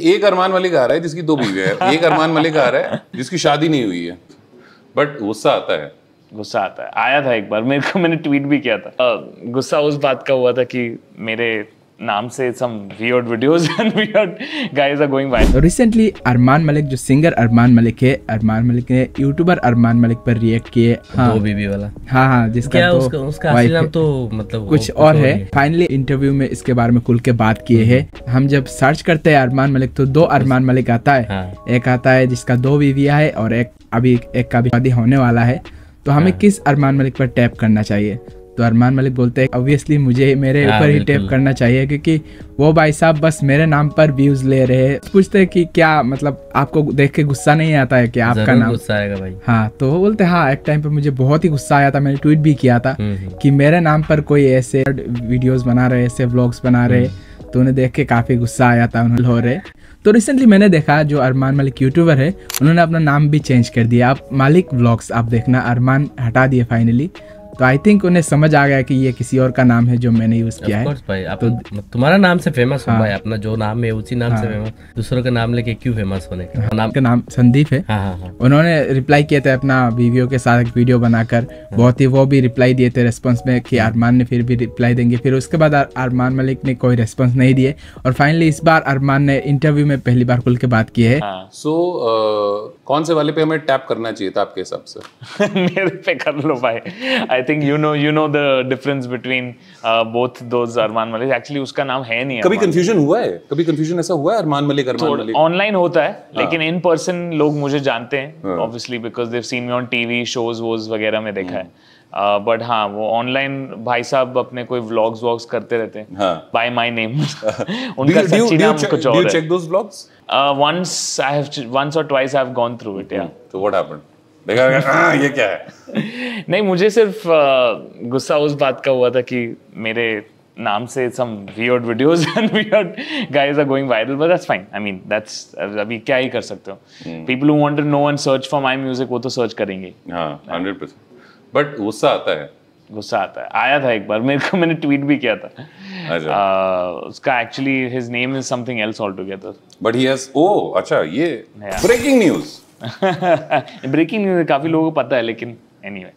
एक अरमान मलिक आ रहा है जिसकी दो बीवी है एक अरमान मलिक आ रहा है जिसकी शादी नहीं हुई है बट गुस्सा आता है गुस्सा आता है आया था एक बार मेरे को मैंने ट्वीट भी किया था गुस्सा उस बात का हुआ था कि मेरे नाम से some weird videos and weird guys are going viral recently Armaan Malik जो सिंगर अरमान मलिक है अरमान मलिक ने यूट्यूबर अरमान मलिक पर रिएक्ट किए हां दो बीबी वाला हां हां जिसका क्या तो उसका, उसका असली नाम तो मतलब कुछ और, है फाइनली इंटरव्यू में इसके बारे में खुल के बात किए हम्म। हैं हम जब सर्च करते हैं अरमान मलिक तो दो अरमान मलिक आता है हाँ। एक आता है जिसका दो बीविया है और एक अभी एक का भी शादी होने वाला है तो हमें हाँ। किस अरमान मलिक पर टैप करना चाहिए तो अरमान मलिक बोलते हैं ऑब्वियसली मुझे मेरे हाँ, ऊपर ही टेप करना चाहिए क्योंकि वो भाई साहब बस मेरे नाम पर व्यूज ले रहे हैं पूछते हैं कि क्या मतलब आपको देख के गुस्सा नहीं आता है कि आपका नाम गुस्सा आएगा भाई हाँ तो वो बोलते हाँ एक टाइम पर मुझे बहुत ही गुस्सा आया था मैंने ट्वीट भी किया था हम्म, हम्म। कि मेरे नाम पर कोई ऐसे वीडियोज बना रहे ऐसे ब्लॉग्स बना रहे हम्म। तो उन्हें देख के काफ़ी गुस्सा आया था उन्होंने हो रहे तो रिसेंटली मैंने देखा जो अरमान मलिक यूट्यूबर है उन्होंने अपना नाम भी चेंज कर दिया आप मालिक व्लॉग्स आप देखना अरमान हटा दिए फाइनली तो आई थिंक उन्हें समझ आ गया कि ये किसी और का नाम है जो मैंने यूज किया है भाई आप तो, तुम्हारा नाम से फेमस हाँ, भाई अपना जो नाम है उसी नाम हाँ, से फेमस दूसरों का नाम लेके क्यों फेमस होने का हाँ, नाम का नाम संदीप है हाँ, हाँ, हाँ, उन्होंने रिप्लाई किया था अपना वीवियो के साथ एक वीडियो बनाकर हाँ। बहुत ही वो भी रिप्लाई दिए थे रेस्पॉन्स में कि हाँ। अरमान ने फिर भी रिप्लाई देंगे फिर उसके बाद अरमान मलिक ने कोई रेस्पॉन्स नहीं दिए और फाइनली इस बार अरमान ने इंटरव्यू में पहली बार खुल के बात की है सो हाँ, कौन से वाले पे हमें टैप करना चाहिए था आपके हिसाब से मेरे पे कर लो भाई I think you know you know the difference between both those Armaan Malik actually उसका नाम है नहीं कभी कंफ्यूजन हुआ है कभी कंफ्यूजन ऐसा हुआ है अरमान मलिक अरमान मलिक ऑनलाइन होता है हाँ। लेकिन इन पर्सन लोग मुझे जानते हैं obviously because they have seen me on TV shows वोज वगैरह में देखा हाँ। है बट हाँ वो ऑनलाइन भाई साहब अपने कोई व्लॉग्स व्लॉग्स करते रहते हैं बाय माय नेम उनका सच्ची नाम कुछ और है check those vlogs once I have once or twice I have gone through it yeah mm-hmm. so what happened देखा आ, हाँ, ये क्या है नहीं मुझे सिर्फ गुस्सा उस बात का हुआ था कि मेरे नाम से some weird videos and weird guys are going viral but that's fine I mean that's अभी क्या ही कर सकते हो people who want to know and search for my music वो तो सर्च करेंगे हां 100% बट गुस्सा आता है गुस्सा आता है आया था एक बार मेरे को मैंने ट्वीट भी किया था uh, उसका actually his name is something else all together but he has ओ अच्छा ये ब्रेकिंग न्यूज़ ब्रेकिंग न्यूज़ काफी लोगों को पता है लेकिन एनीवे anyway.